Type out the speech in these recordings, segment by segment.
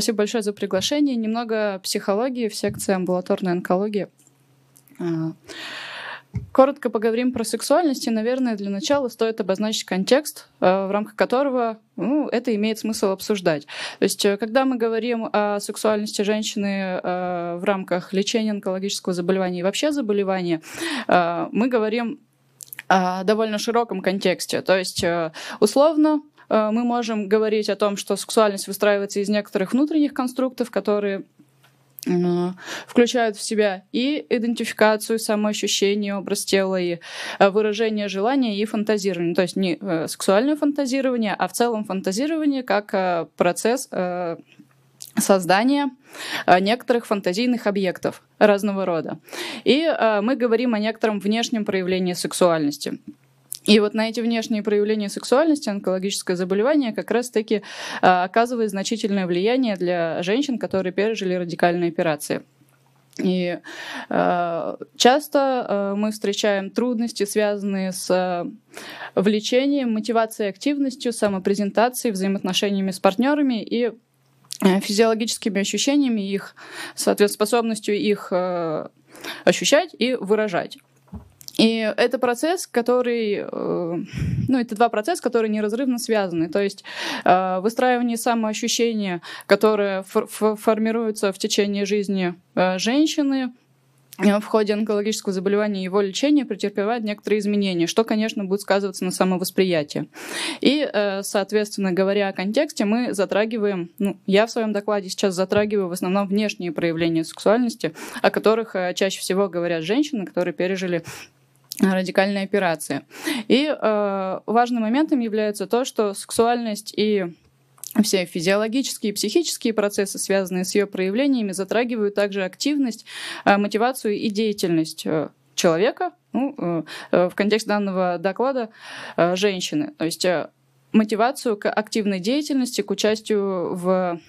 Спасибо большое за приглашение. Немного психологии в секции амбулаторной онкологии. А, коротко поговорим про сексуальность, и, наверное, для начала стоит обозначить контекст, а, в рамках которого ну, это имеет смысл обсуждать. То есть, э, когда мы говорим о сексуальности женщины а, в рамках лечения онкологического заболевания и вообще заболевания, мы говорим о довольно широком контексте. То есть, э, условно, Э, мы можем говорить о том, что сексуальность выстраивается из некоторых внутренних конструктов, которые э, включают в себя и идентификацию, самоощущение, образ тела, и э, выражение желания, и фантазирование. То есть не сексуальное фантазирование, а в целом фантазирование как процесс создания некоторых фантазийных объектов разного рода. И мы говорим о некотором внешнем проявлении сексуальности. И вот на эти внешние проявления сексуальности онкологическое заболевание как раз-таки а, оказывает значительное влияние для женщин, которые пережили радикальные операции. И э, часто э, мы встречаем трудности, связанные с э, влечением, мотивацией, активностью, самопрезентацией, взаимоотношениями с партнерами и физиологическими ощущениями их, соответственно, способностью их э, ощущать и выражать. И это процесс, который, э, ну, это два процесса, которые неразрывно связаны. То есть э, выстраивание самоощущения, которое формируется в течение жизни э, женщины, в ходе онкологического заболевания и его лечения претерпевает некоторые изменения, что, конечно, будет сказываться на самовосприятии. И, соответственно, говоря о контексте, мы затрагиваем, ну, я в своем докладе сейчас затрагиваю в основном внешние проявления сексуальности, о которых чаще всего говорят женщины, которые пережили радикальной операции. И э, важным моментом является то, что сексуальность и все физиологические и психические процессы, связанные с ее проявлениями, затрагивают также активность, э, мотивацию и деятельность э, человека, ну, э, э в контексте данного доклада э, женщины, то есть э, мотивацию к активной деятельности, к участию в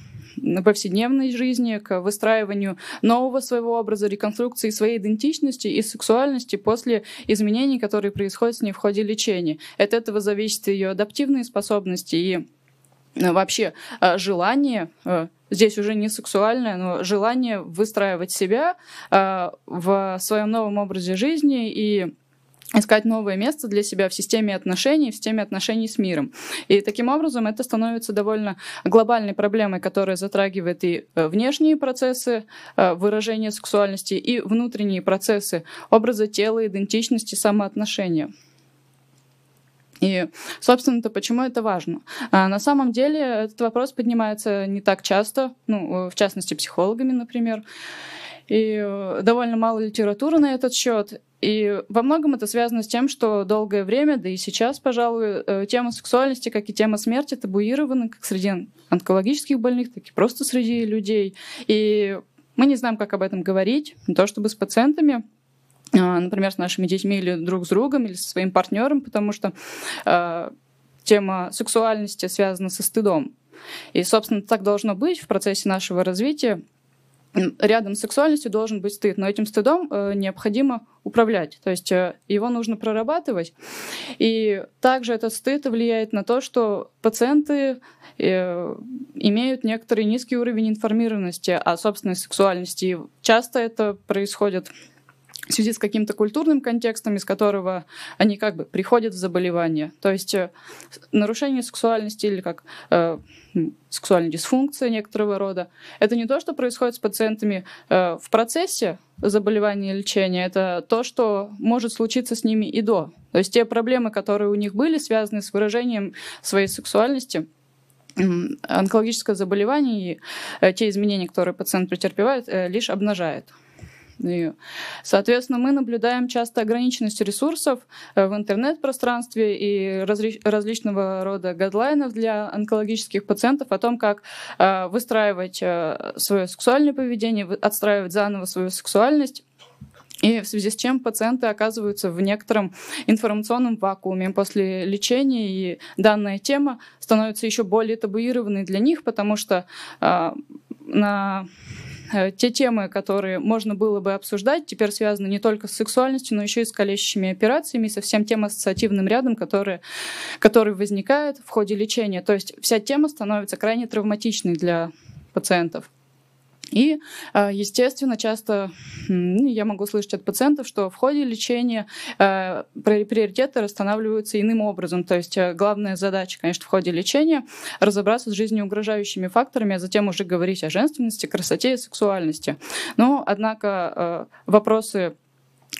повседневной жизни, к выстраиванию нового своего образа, реконструкции своей идентичности и сексуальности после изменений, которые происходят с ней в ходе лечения. От этого зависит ее адаптивные способности и э, вообще э, желание э, здесь уже не сексуальное, но желание выстраивать себя в своем новом образе жизни и искать новое место для себя в системе отношений, в системе отношений с миром. И таким образом это становится довольно глобальной проблемой, которая затрагивает и э, внешние процессы э, выражения сексуальности, и внутренние процессы образа тела, идентичности, самоотношения. И, собственно-то, почему это важно? А на самом деле этот вопрос поднимается не так часто, ну, э, в частности, психологами, например, и довольно мало литературы на этот счет. И во многом это связано с тем, что долгое время, да и сейчас, пожалуй, э, тема сексуальности, как и тема смерти, табуированы как среди онкологических больных, так и просто среди людей. И мы не знаем, как об этом говорить, не то чтобы с пациентами, э, например, с нашими детьми или друг с другом, или со своим партнером, потому что э, тема сексуальности связана со стыдом. И, собственно, так должно быть в процессе нашего развития рядом с сексуальностью должен быть стыд, но этим стыдом э, необходимо управлять, то есть э, его нужно прорабатывать. И также этот стыд влияет на то, что пациенты э, имеют некоторый низкий уровень информированности о собственной сексуальности. И часто это происходит в связи с каким-то культурным контекстом, из которого они как бы приходят в заболевание. То есть э, нарушение сексуальности или как э, сексуальная дисфункция некоторого рода. Это не то, что происходит с пациентами э, в процессе заболевания и лечения, это то, что может случиться с ними и до. То есть те проблемы, которые у них были, связаны с выражением своей сексуальности, онкологическое заболевание и э, те изменения, которые пациент претерпевает, э, лишь обнажает ее. Соответственно, мы наблюдаем часто ограниченность ресурсов э, в интернет-пространстве и разри- различного рода гадлайнов для онкологических пациентов о том, как э, выстраивать э, свое сексуальное поведение, отстраивать заново свою сексуальность. И в связи с чем пациенты оказываются в некотором информационном вакууме после лечения, и данная тема становится еще более табуированной для них, потому что э, на Э, те темы, которые можно было бы обсуждать, теперь связаны не только с сексуальностью, но еще и с калечащими операциями, со всем тем ассоциативным рядом, который, который возникает в ходе лечения. То есть вся тема становится крайне травматичной для пациентов. И, э, естественно, часто ну, я могу слышать от пациентов, что в ходе лечения э, приоритеты расстанавливаются иным образом. То есть э, главная задача, конечно, в ходе лечения разобраться с жизнеугрожающими факторами, а затем уже говорить о женственности, красоте и сексуальности. Но, однако, вопросы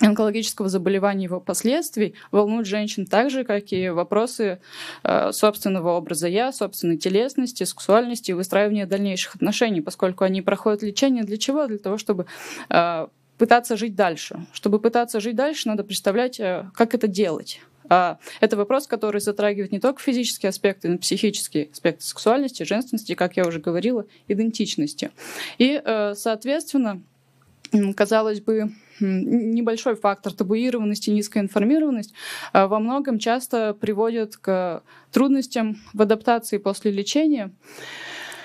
онкологического заболевания и его последствий волнуют женщин так же, как и вопросы э, собственного образа я, собственной телесности, сексуальности и выстраивания дальнейших отношений, поскольку они проходят лечение для чего? Для того, чтобы э, пытаться жить дальше. Чтобы пытаться жить дальше, надо представлять, э, как это делать. А это вопрос, который затрагивает не только физические аспекты, но и психические аспекты сексуальности, женственности, как я уже говорила, идентичности. И, соответственно, казалось бы, небольшой фактор табуированности, низкая информированность э, во многом часто приводит к трудностям в адаптации после лечения,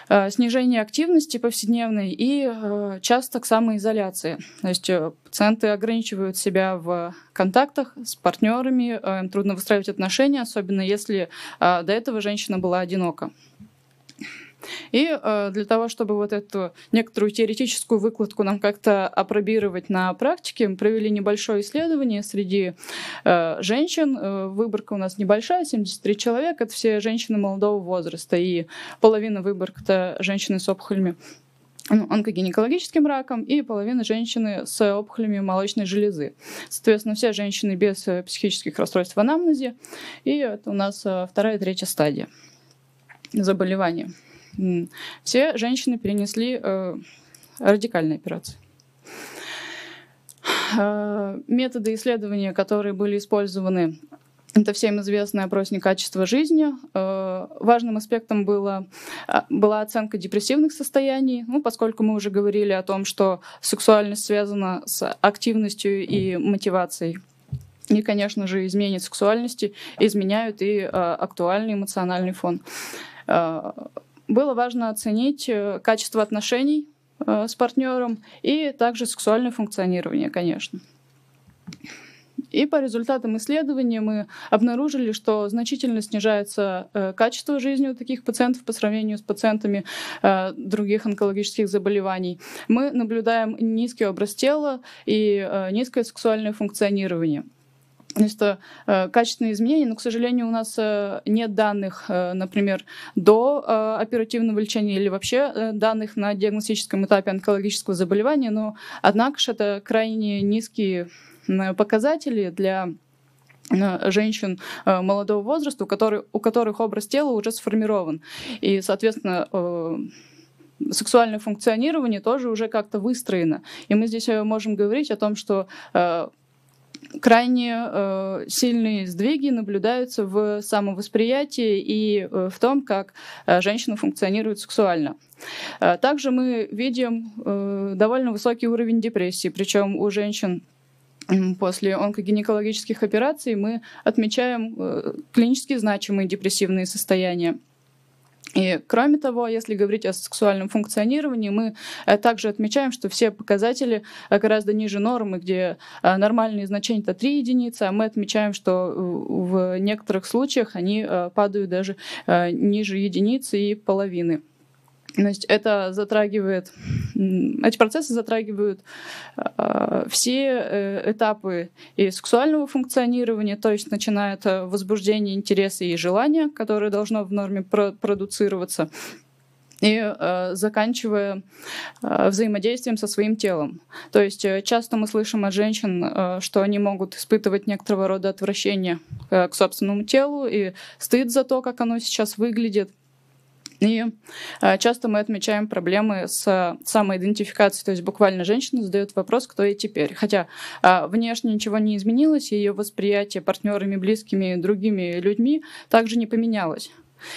э, снижение активности повседневной и э, часто к самоизоляции. То есть пациенты ограничивают себя в контактах с партнерами, им трудно выстраивать отношения, особенно если до этого женщина была одинока. И э, для того, чтобы вот эту некоторую теоретическую выкладку нам как-то опробировать на практике, мы провели небольшое исследование среди э, женщин. Э, выборка у нас небольшая, 73 человека, это все женщины молодого возраста, и половина выборка это женщины с опухолями ну, онкогинекологическим раком и половина женщины с опухолями молочной железы. Соответственно, все женщины без э, психических расстройств в анамнезе. И это у нас э, вторая и третья стадия заболевания. Все женщины перенесли э, радикальные операции. Э, методы исследования, которые были использованы, это всем известный опросник качества жизни. Э, важным аспектом было, была оценка депрессивных состояний, ну, поскольку мы уже говорили о том, что сексуальность связана с активностью и мотивацией. И, конечно же, изменят сексуальности изменяют и актуальный эмоциональный фон было важно оценить э, качество отношений э, с партнером и также сексуальное функционирование, конечно. И по результатам исследования мы обнаружили, что значительно снижается э, качество жизни у таких пациентов по сравнению с пациентами других онкологических заболеваний. Мы наблюдаем низкий образ тела и низкое сексуальное функционирование что э, качественные изменения, но, к сожалению, у нас э, нет данных, э, например, до оперативного лечения или вообще данных на диагностическом этапе онкологического заболевания, но, однако же, это крайне низкие показатели для женщин молодого возраста, у, который, у которых образ тела уже сформирован. И, соответственно, сексуальное функционирование тоже уже как-то выстроено. И мы здесь можем говорить о том, что крайне э, сильные сдвиги наблюдаются в самовосприятии и э, в том, как э, женщина функционирует сексуально. Э, также мы видим э, довольно высокий уровень депрессии, причем у женщин после онкогинекологических операций мы отмечаем э, клинически значимые депрессивные состояния. И кроме того, если говорить о сексуальном функционировании, мы э, также отмечаем, что все показатели э, гораздо ниже нормы, где э, нормальные значения это 3 единицы, а мы отмечаем, что в некоторых случаях они падают даже ниже единицы и половины. То это затрагивает, эти процессы затрагивают э, все э, этапы и сексуального функционирования, то есть начиная э, возбуждение, возбуждения интереса и желания, которое должно в норме про продуцироваться, и э, заканчивая э, взаимодействием со своим телом. То есть э, часто мы слышим от женщин, э, что они могут испытывать некоторого рода отвращение э, к собственному телу и стыд за то, как оно сейчас выглядит. И а, часто мы отмечаем проблемы с э, самоидентификацией, то есть буквально женщина задает вопрос, кто я теперь. Хотя а, внешне ничего не изменилось, ее восприятие партнерами, близкими, другими людьми также не поменялось.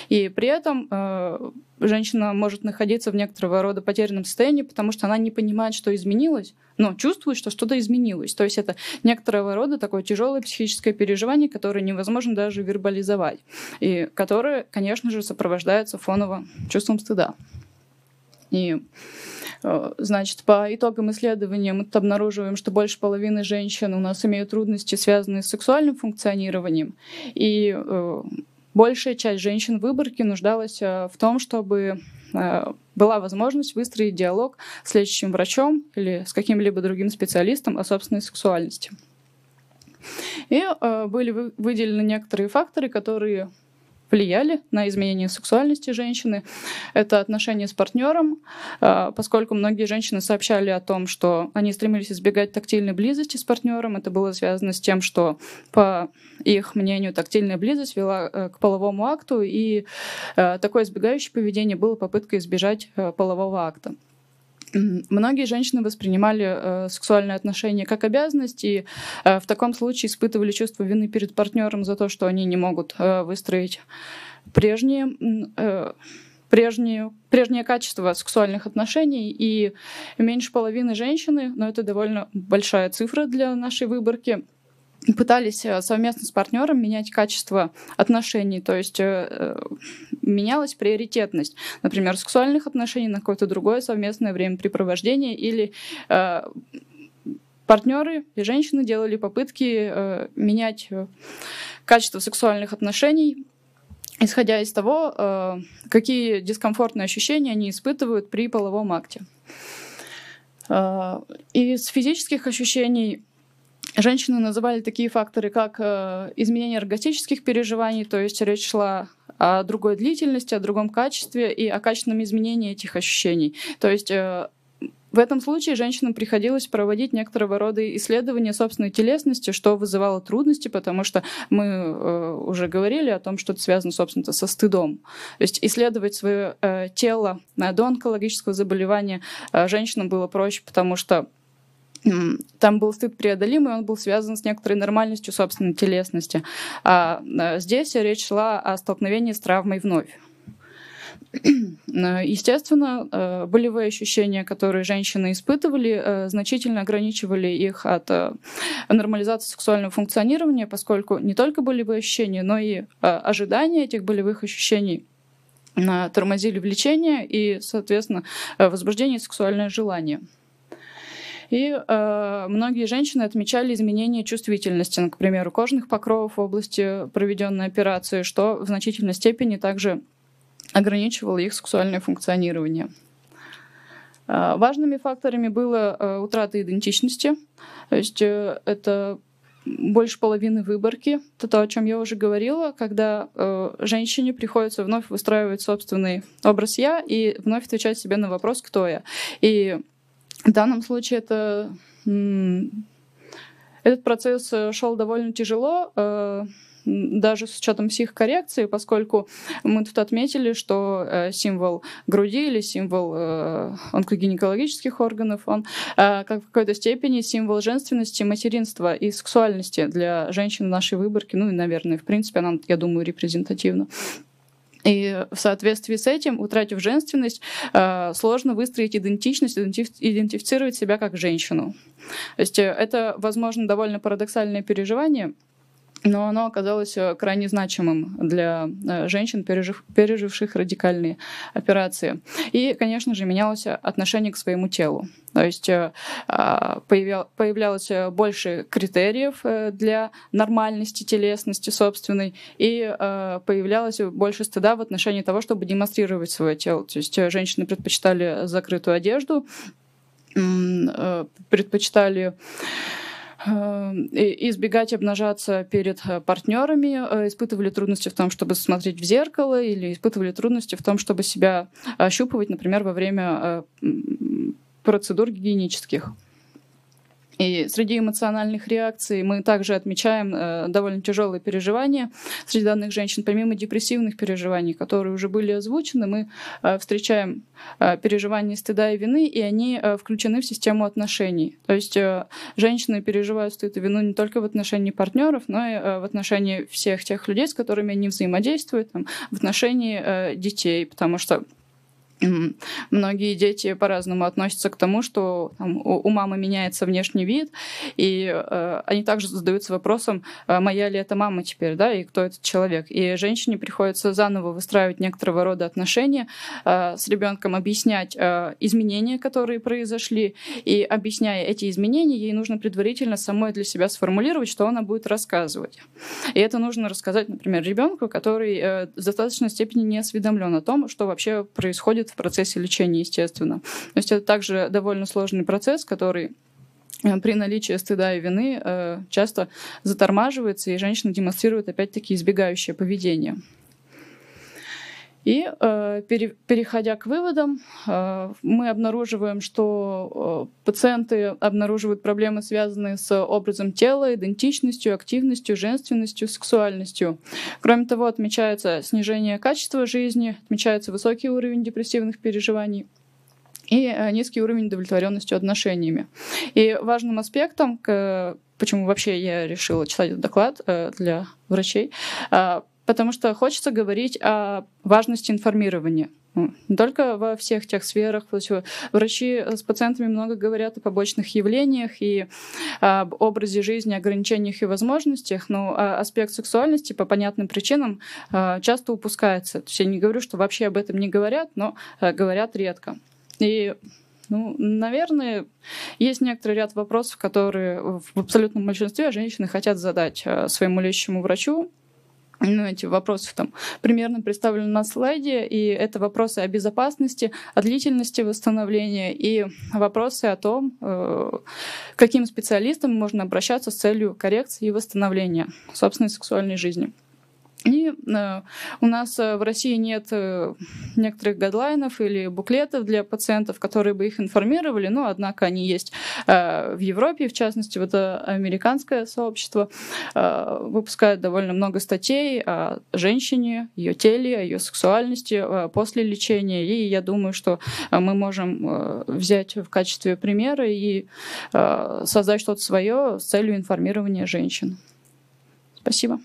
И при этом э, женщина может находиться в некоторого рода потерянном состоянии, потому что она не понимает, что изменилось, но чувствует, что что-то изменилось. То есть это некоторого рода такое тяжелое психическое переживание, которое невозможно даже вербализовать, и которое, конечно же, сопровождается фоново чувством стыда. И э, Значит, по итогам исследования мы обнаруживаем, что больше половины женщин у нас имеют трудности, связанные с сексуальным функционированием. И э, большая часть женщин выборки нуждалась э, в том, чтобы э, была возможность выстроить диалог с лечащим врачом или с каким-либо другим специалистом о собственной сексуальности. И э, были выделены некоторые факторы, которые влияли на изменение сексуальности женщины. Это отношения с партнером, а, поскольку многие женщины сообщали о том, что они стремились избегать тактильной близости с партнером. Это было связано с тем, что, по их мнению, тактильная близость вела э, к половому акту, и э, такое избегающее поведение было попыткой избежать э, полового акта. Многие женщины воспринимали э, сексуальные отношения как обязанность и э, в таком случае испытывали чувство вины перед партнером за то, что они не могут э, выстроить прежние, э, прежние, прежнее качество сексуальных отношений. И меньше половины женщины, но это довольно большая цифра для нашей выборки, пытались э, совместно с партнером менять качество отношений, то есть э, э, менялась приоритетность, например, сексуальных отношений на какое-то другое совместное времяпрепровождение или партнеры и женщины делали попытки менять качество сексуальных отношений исходя из того, какие дискомфортные ощущения они испытывают при половом акте. Из физических ощущений Женщины называли такие факторы, как э, изменение эрготических переживаний, то есть речь шла о другой длительности, о другом качестве и о качественном изменении этих ощущений. То есть э, в этом случае женщинам приходилось проводить некоторого рода исследования собственной телесности, что вызывало трудности, потому что мы э, уже говорили о том, что это связано, собственно, со стыдом. То есть исследовать свое э, тело э, до онкологического заболевания э, женщинам было проще, потому что там был стыд преодолимый, он был связан с некоторой нормальностью собственной телесности. А, а здесь речь шла о столкновении с травмой вновь. Э, естественно, э, болевые ощущения, которые женщины испытывали, э, значительно ограничивали их от нормализации сексуального функционирования, поскольку не только болевые ощущения, но и ожидания этих болевых ощущений тормозили влечение и, соответственно, возбуждение и сексуальное желание. И э, многие женщины отмечали изменение чувствительности, например, у кожных покровов в области проведенной операции, что в значительной степени также ограничивало их сексуальное функционирование. Э, важными факторами было э, утрата идентичности, то есть э, это больше половины выборки. Это то, о чем я уже говорила, когда женщине приходится вновь выстраивать собственный образ я и вновь отвечать себе на вопрос, кто я. И в данном случае это, этот процесс э, шел довольно тяжело, э, даже с учетом психокоррекции, поскольку мы тут отметили, что э, символ груди или символ онкогинекологических органов, он как в какой-то степени символ женственности, материнства и сексуальности для женщин нашей выборки, ну и, наверное, в принципе, она, я думаю, репрезентативна. И в соответствии с этим, утратив женственность, э, сложно выстроить идентичность, идентифицировать себя как женщину. То есть э, это, возможно, довольно парадоксальное переживание — но оно оказалось э, крайне значимым для э, женщин, пережив, переживших радикальные операции. И, конечно же, менялось отношение к своему телу. То есть э, а, появлялось больше критериев для нормальности телесности собственной, и появлялось больше стыда в отношении того, чтобы демонстрировать свое тело. То есть женщины предпочитали закрытую одежду, предпочитали Эм, избегать обнажаться перед э, партнерами, э, испытывали трудности в том, чтобы смотреть в зеркало, или испытывали трудности в том, чтобы себя ощупывать, например, во время э, процедур гигиенических. И среди эмоциональных реакций мы также отмечаем э, довольно тяжелые переживания среди данных женщин. Помимо депрессивных переживаний, которые уже были озвучены, мы э, встречаем э, переживания стыда и вины, и они э, включены в систему отношений. То есть э, женщины переживают стыд и вину не только в отношении партнеров, но и э, в отношении всех тех людей, с которыми они взаимодействуют, там, в отношении э, детей, потому что Многие дети по-разному относятся к тому, что там, у, мамы меняется внешний вид, и э, они также задаются вопросом, э, моя ли это мама теперь, да, и кто этот человек. И женщине приходится заново выстраивать некоторого рода отношения э, с ребенком, объяснять э, изменения, которые произошли, и объясняя эти изменения, ей нужно предварительно самой для себя сформулировать, что она будет рассказывать. И это нужно рассказать, например, ребенку, который э, в достаточной степени не осведомлен о том, что вообще происходит в процессе лечения, естественно. То есть это также довольно сложный процесс, который э, при наличии стыда и вины э, часто затормаживается, и женщина демонстрирует опять-таки избегающее поведение. И э, переходя к выводам, э, мы обнаруживаем, что э, пациенты обнаруживают проблемы, связанные с образом тела, идентичностью, активностью, женственностью, сексуальностью. Кроме того, отмечается снижение качества жизни, отмечается высокий уровень депрессивных переживаний и низкий уровень удовлетворенности отношениями. И важным аспектом, почему вообще я решила читать этот доклад для врачей, потому что хочется говорить о важности информирования. Ну, не только во всех тех сферах. Врачи э, с пациентами много говорят о побочных явлениях и об образе жизни, ограничениях и возможностях, но а, аспект сексуальности по понятным причинам э, часто упускается. То есть я не говорю, что вообще об этом не говорят, но э, говорят редко. И ну, наверное, есть некоторый ряд вопросов, которые в абсолютном большинстве женщины хотят задать своему лечащему врачу, ну, эти вопросы там примерно представлены на слайде, и это вопросы о безопасности, о длительности восстановления и вопросы о том, к э, каким специалистам можно обращаться с целью коррекции и восстановления собственной сексуальной жизни. И э, у нас э, в России нет э, некоторых гайдлайнов или буклетов для пациентов, которые бы их информировали, но, однако, они есть э, в Европе, в частности, вот э, американское сообщество э, выпускает довольно много статей о женщине, ее теле, о ее сексуальности э, после лечения, и я думаю, что э, мы можем э, взять в качестве примера и э, создать что-то свое с целью информирования женщин. Спасибо.